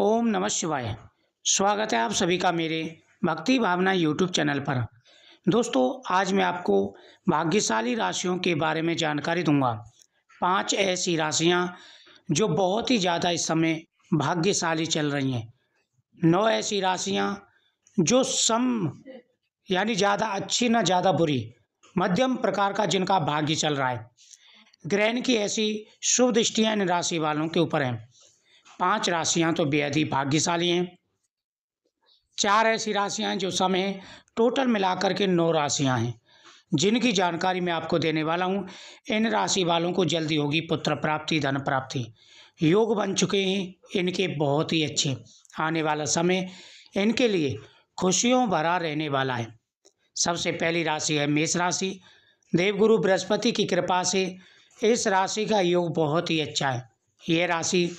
ओम नमः शिवाय स्वागत है आप सभी का मेरे भक्ति भावना यूट्यूब चैनल पर दोस्तों आज मैं आपको भाग्यशाली राशियों के बारे में जानकारी दूंगा पांच ऐसी राशियां जो बहुत ही ज़्यादा इस समय भाग्यशाली चल रही हैं नौ ऐसी राशियां जो सम यानी ज़्यादा अच्छी ना ज़्यादा बुरी मध्यम प्रकार का जिनका भाग्य चल रहा है ग्रहण की ऐसी शुभ दृष्टियाँ इन राशि वालों के ऊपर हैं पांच राशियां तो बेहद ही भाग्यशाली हैं चार ऐसी राशियां जो समय टोटल मिलाकर के नौ राशियां हैं जिनकी जानकारी मैं आपको देने वाला हूँ इन राशि वालों को जल्दी होगी पुत्र प्राप्ति धन प्राप्ति योग बन चुके हैं इनके बहुत ही अच्छे आने वाला समय इनके लिए खुशियों भरा रहने वाला है सबसे पहली राशि है मेष राशि देवगुरु बृहस्पति की कृपा से इस राशि का योग बहुत ही अच्छा है यह राशि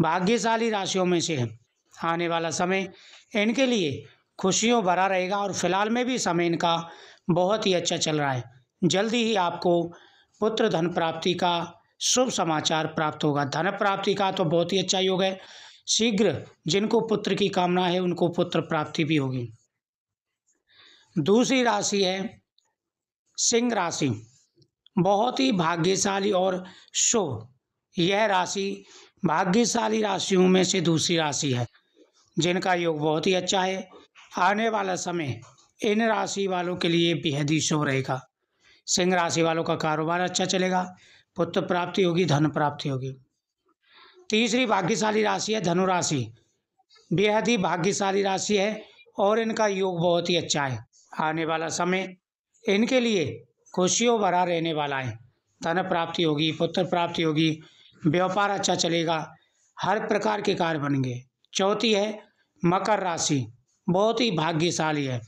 भाग्यशाली राशियों में से है आने वाला समय इनके लिए खुशियों भरा रहेगा और फिलहाल में भी समय इनका बहुत ही अच्छा चल रहा है जल्दी ही आपको पुत्र धन प्राप्ति का शुभ समाचार प्राप्त होगा धन प्राप्ति का तो बहुत ही अच्छा योग है शीघ्र जिनको पुत्र की कामना है उनको पुत्र प्राप्ति भी होगी दूसरी राशि है सिंह राशि बहुत ही भाग्यशाली और शुभ यह राशि भाग्यशाली राशियों में से दूसरी राशि है जिनका योग बहुत ही अच्छा है आने वाला समय इन राशि वालों के लिए बेहद ही शुभ रहेगा सिंह राशि वालों का कारोबार अच्छा चलेगा पुत्र प्राप्ति होगी धन प्राप्ति होगी तीसरी भाग्यशाली राशि है धनु राशि बेहद ही भाग्यशाली राशि है और इनका योग बहुत ही अच्छा है आने वाला समय इनके लिए खुशियों भरा रहने वाला है धन प्राप्ति होगी पुत्र प्राप्ति होगी व्यापार अच्छा चलेगा हर प्रकार के कार्य बनेंगे चौथी है मकर राशि बहुत ही भाग्यशाली है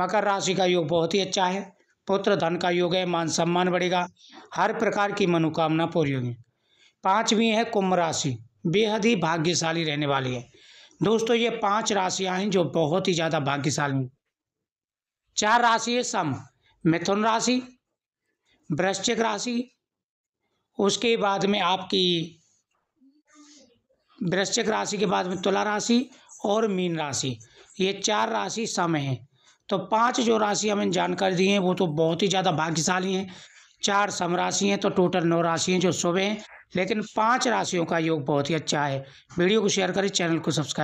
मकर राशि का योग बहुत ही अच्छा है पुत्र धन का योग है मान सम्मान बढ़ेगा हर प्रकार की मनोकामना पूरी होगी पाँचवीं है कुंभ राशि बेहद ही भाग्यशाली रहने वाली है दोस्तों ये पांच राशियां हैं जो बहुत ही ज़्यादा भाग्यशाली हैं चार राशि है सम मिथुन राशि वृश्चिक राशि उसके बाद में आपकी वृश्चिक राशि के बाद में तुला राशि और मीन राशि ये चार राशि सम हैं तो पांच जो राशि हमें जानकारी दी हैं वो तो बहुत ही ज़्यादा भाग्यशाली हैं चार सम राशि हैं तो टोटल नौ राशि हैं जो शुभ हैं लेकिन पांच राशियों का योग बहुत ही अच्छा है वीडियो को शेयर करें चैनल को सब्सक्राइब